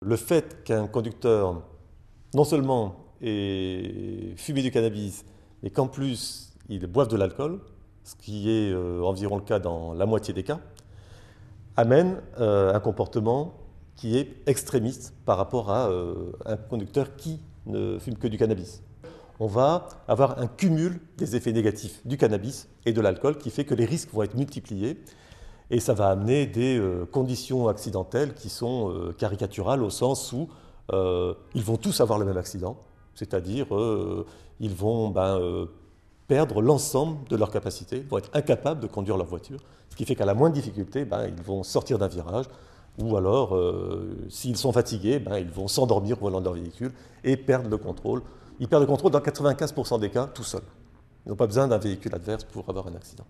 Le fait qu'un conducteur, non seulement ait fumé du cannabis, mais qu'en plus il boive de l'alcool, ce qui est euh, environ le cas dans la moitié des cas, amène euh, un comportement qui est extrémiste par rapport à euh, un conducteur qui ne fume que du cannabis. On va avoir un cumul des effets négatifs du cannabis et de l'alcool qui fait que les risques vont être multipliés et ça va amener des euh, conditions accidentelles qui sont euh, caricaturales au sens où euh, ils vont tous avoir le même accident, c'est-à-dire ils vont ben, perdre l'ensemble de capacité, ils vont être incapables de conduire leur voiture, ce qui fait qu'à la moindre difficulté, ben, ils vont sortir d'un virage, ou alors, s'ils sont fatigués, ben, ils vont s'endormir au volant de leur véhicule et perdre le contrôle. Ils perdent le contrôle dans 95% des cas tout seuls. Ils n'ont pas besoin d'un véhicule adverse pour avoir un accident.